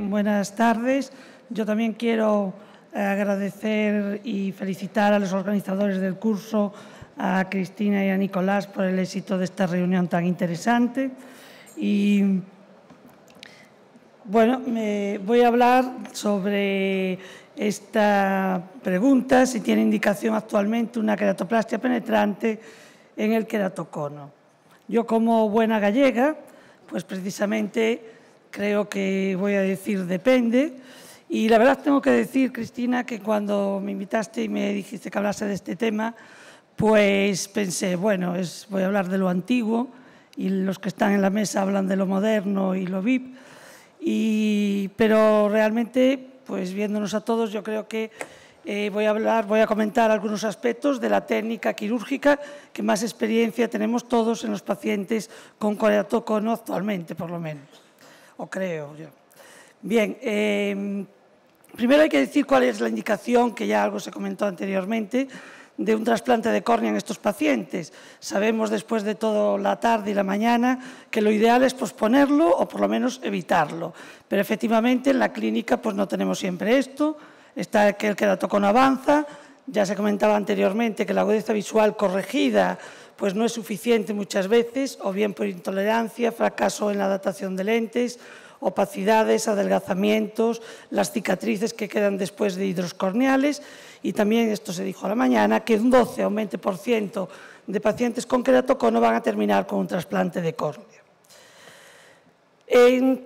buenas tardes. Yo también quiero eh, agradecer y felicitar a los organizadores del curso, a Cristina y a Nicolás, por el éxito de esta reunión tan interesante. Y bueno, me voy a hablar sobre esta pregunta, si tiene indicación actualmente una queratoplastia penetrante en el queratocono. Yo como buena gallega, pues precisamente creo que voy a decir depende. Y la verdad tengo que decir, Cristina, que cuando me invitaste y me dijiste que hablase de este tema, pues pensé, bueno, es, voy a hablar de lo antiguo y los que están en la mesa hablan de lo moderno y lo VIP. Y, pero realmente, pues viéndonos a todos, yo creo que eh, voy a hablar, voy a comentar algunos aspectos de la técnica quirúrgica que más experiencia tenemos todos en los pacientes con coreatocono actualmente, por lo menos creo yo. Bien, em, primero hay que decir cuál es la indicación, que ya algo se comentó anteriormente, de un trasplante de córnea en estos pacientes. Sabemos después de toda la tarde y la mañana que lo ideal es posponerlo o por lo menos evitarlo. Pero efectivamente en la clínica pues no tenemos siempre esto. Está aquel que la tocó no avanza. Ya se comentaba anteriormente que la agudeza visual corregida pues no es suficiente muchas veces, o bien por intolerancia, fracaso en la adaptación de lentes, opacidades, adelgazamientos, las cicatrices que quedan después de hidroscorneales y también, esto se dijo a la mañana, que un 12 o un 20% de pacientes con queratocono van a terminar con un trasplante de córnea.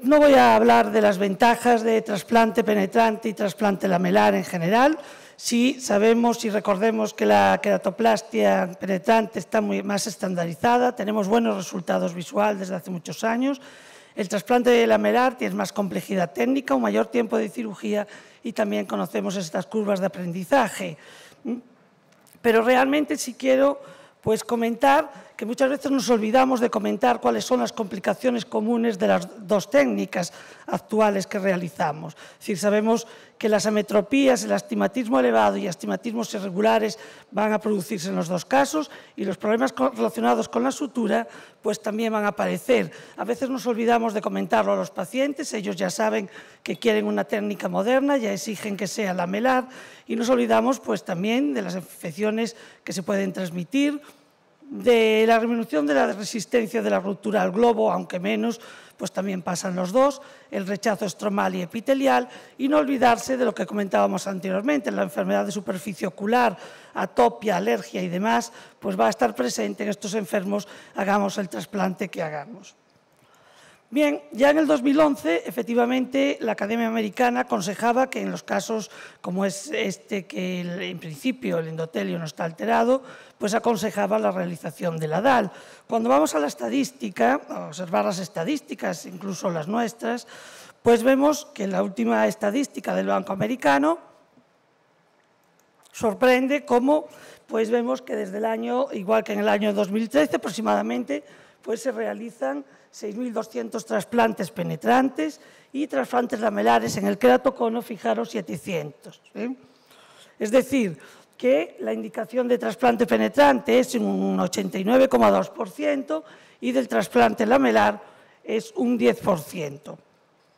no voy a hablar de las ventajas de trasplante penetrante y trasplante lamelar en general, Sí sabemos y recordemos que la queratoplastia penetrante está más estandarizada, tenemos buenos resultados visuales desde hace muchos años. El trasplante de lamerarti tiene más complejidad técnica, un mayor tiempo de cirugía y también conocemos estas curvas de aprendizaje. Pero realmente si quiero pues, comentar que muchas veces nos olvidamos de comentar cuáles son las complicaciones comunes de las dos técnicas actuales que realizamos. Es sabemos que las ametropías, el astigmatismo elevado y astigmatismos irregulares van a producirse en los dos casos y los problemas relacionados con la sutura pues también van a aparecer. A veces nos olvidamos de comentarlo a los pacientes, ellos ya saben que quieren una técnica moderna, ya exigen que sea la lamelar y nos olvidamos pues también de las infecciones que se pueden transmitir, de la disminución de la resistencia de la ruptura al globo, aunque menos, pues también pasan los dos, el rechazo estromal y epitelial, y no olvidarse de lo que comentábamos anteriormente, la enfermedad de superficie ocular, atopia, alergia y demás, pues va a estar presente en estos enfermos, hagamos el trasplante que hagamos. Bien, ya en el 2011, efectivamente, la Academia Americana aconsejaba que en los casos como es este, que en principio el endotelio no está alterado, pues aconsejaba la realización de la DAL. Cuando vamos a la estadística, a observar las estadísticas, incluso las nuestras, pues vemos que la última estadística del Banco Americano sorprende cómo pues vemos que desde el año, igual que en el año 2013 aproximadamente, pues se realizan 6.200 trasplantes penetrantes y trasplantes lamelares en el cono fijaros, 700. Es decir, que la indicación de trasplante penetrante es un 89,2% y del trasplante lamelar es un 10%.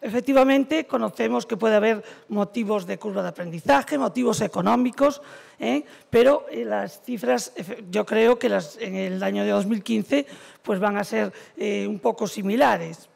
Efectivamente, conocemos que puede haber motivos de curva de aprendizaje, motivos económicos, ¿eh? pero eh, las cifras, yo creo que las, en el año de 2015, pues van a ser eh, un poco similares.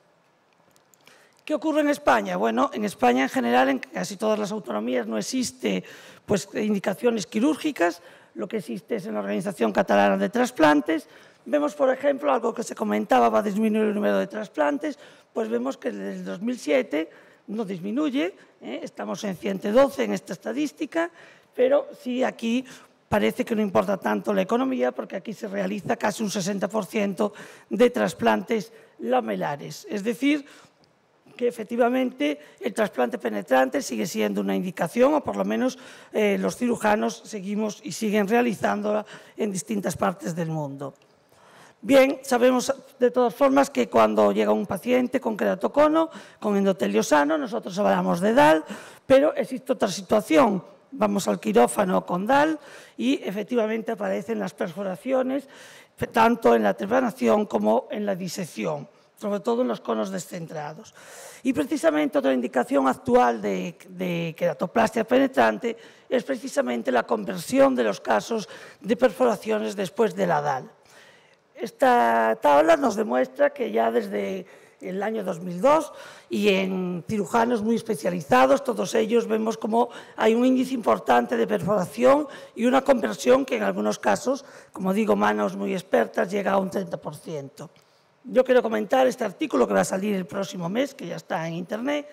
¿Qué ocurre en España? Bueno, en España en general, en casi todas las autonomías, no existe pues, indicaciones quirúrgicas, lo que existe es en la Organización Catalana de Trasplantes. Vemos, por ejemplo, algo que se comentaba, va a disminuir el número de trasplantes, pues vemos que desde el 2007 no disminuye, ¿eh? estamos en 112 en esta estadística, pero sí aquí parece que no importa tanto la economía porque aquí se realiza casi un 60% de trasplantes lamelares. Es decir, que efectivamente el trasplante penetrante sigue siendo una indicación, o por lo menos eh, los cirujanos seguimos y siguen realizándola en distintas partes del mundo. Bien, sabemos de todas formas que cuando llega un paciente con queratocono, con endotelio sano, nosotros hablamos de DAL, pero existe otra situación. Vamos al quirófano con DAL y efectivamente aparecen las perforaciones, tanto en la trepanación como en la disección sobre todo en los conos descentrados. Y precisamente otra indicación actual de, de queratoplastia penetrante es precisamente la conversión de los casos de perforaciones después de la DAL. Esta tabla nos demuestra que ya desde el año 2002 y en cirujanos muy especializados, todos ellos vemos como hay un índice importante de perforación y una conversión que en algunos casos, como digo, manos muy expertas llega a un 30%. Yo quiero comentar este artículo que va a salir el próximo mes, que ya está en Internet,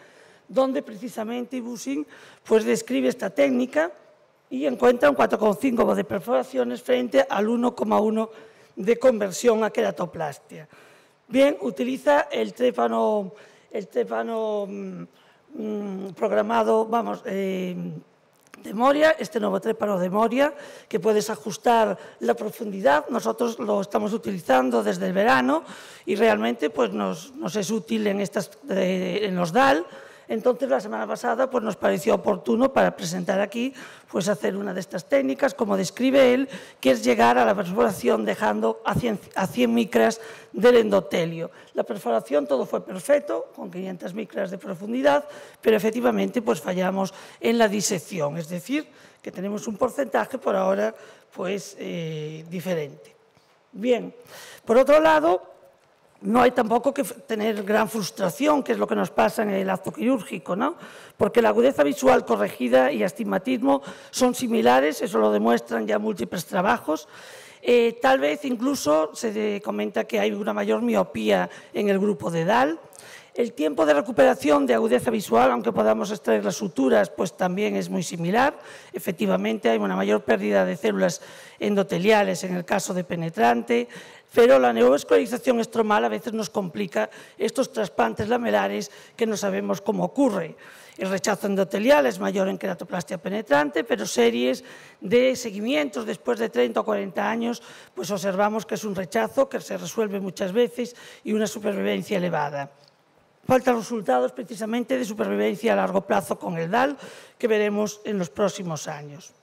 donde precisamente Ibusin pues, describe esta técnica y encuentra un 4,5 de perforaciones frente al 1,1 de conversión a queratoplastia. Bien, utiliza el trépano, el mm, mm, programado, vamos, eh, de este nuevo trépano de Moria, que puedes ajustar la profundidad. Nosotros lo estamos utilizando desde el verano y realmente pues, nos, es útil en, estas, en los DAL. Entonces, la semana pasada pues, nos pareció oportuno para presentar aquí pues, hacer una de estas técnicas, como describe él, que es llegar a la perforación dejando a 100, micras del endotelio. La perforación todo fue perfecto, con 500 micras de profundidad, pero efectivamente pues, fallamos en la disección, es decir, que tenemos un porcentaje por ahora pues, eh, diferente. Bien, por otro lado, no hay tampoco que tener gran frustración, que es lo que nos pasa en el acto quirúrgico, ¿no? porque la agudeza visual corregida y astigmatismo son similares, eso lo demuestran ya múltiples trabajos. Eh, tal vez incluso se comenta que hay una mayor miopía en el grupo de DAL. El tiempo de recuperación de agudeza visual, aunque podamos extraer las suturas, pues también es muy similar. Efectivamente, hay una mayor pérdida de células endoteliales en el caso de penetrante, pero la neovascularización estromal a veces nos complica estos trasplantes lamelares que no sabemos cómo ocurre. El rechazo endotelial es mayor en queratoplastia penetrante, pero series de seguimientos después de 30 o 40 años, pues observamos que es un rechazo que se resuelve muchas veces y una supervivencia elevada faltan resultados precisamente de supervivencia a largo plazo con el DAL que veremos en los próximos años.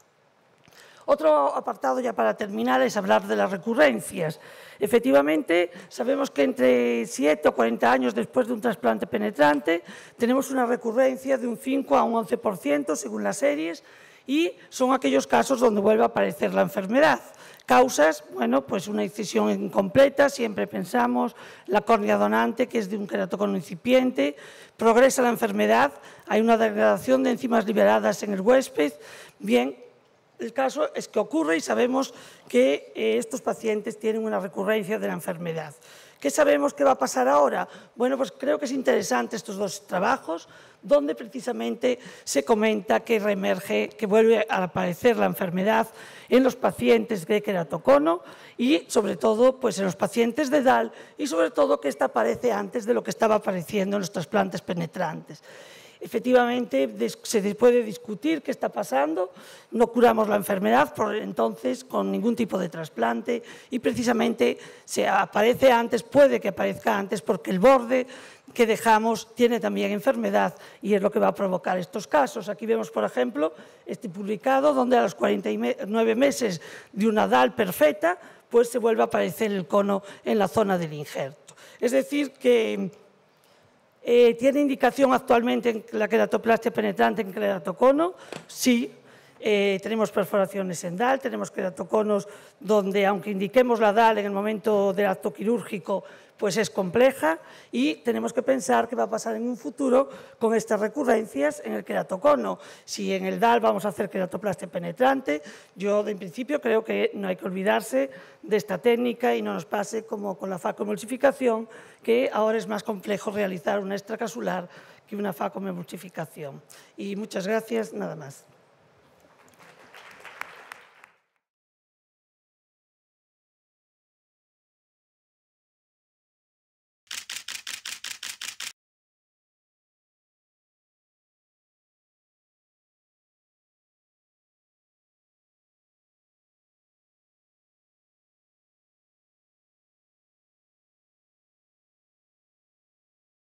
Otro apartado ya para terminar es hablar de las recurrencias. Efectivamente, sabemos que entre 7 o 40 años después de un trasplante penetrante tenemos una recurrencia de un 5 a un 11% según las series y son aquellos casos donde vuelve a aparecer la enfermedad. Causas, bueno, pues una incisión incompleta, siempre pensamos, la córnea donante, que es de un queratocono incipiente, progresa la enfermedad, hay una degradación de enzimas liberadas en el huésped, bien, el caso es que ocurre y sabemos que eh, estos pacientes tienen una recurrencia de la enfermedad. ¿Qué sabemos que va a pasar ahora? Bueno, pues creo que es interesante estos dos trabajos, donde precisamente se comenta que reemerge, que vuelve a aparecer la enfermedad en los pacientes de queratocono y sobre todo pues en los pacientes de DAL y sobre todo que esta aparece antes de lo que estaba apareciendo en los trasplantes penetrantes efectivamente se puede discutir qué está pasando, no curamos la enfermedad por entonces con ningún tipo de trasplante y precisamente se aparece antes, puede que aparezca antes porque el borde que dejamos tiene también enfermedad y es lo que va a provocar estos casos. Aquí vemos, por ejemplo, este publicado donde a los 49 meses de una DAL perfecta, pues se vuelve a aparecer el cono en la zona del injerto. Es decir, que eh, ¿Tiene indicación actualmente en la queratoplastia penetrante en queratocono? Sí. Eh, tenemos perforaciones en DAL, tenemos queratoconos donde, aunque indiquemos la DAL en el momento del acto quirúrgico, pues es compleja y tenemos que pensar qué va a pasar en un futuro con estas recurrencias en el queratocono. Si en el DAL vamos a hacer queratoplastia penetrante, yo de principio creo que no hay que olvidarse de esta técnica y no nos pase como con la facoemulsificación, que ahora es más complejo realizar una extracasular que una facoemulsificación. Y muchas gracias, nada más.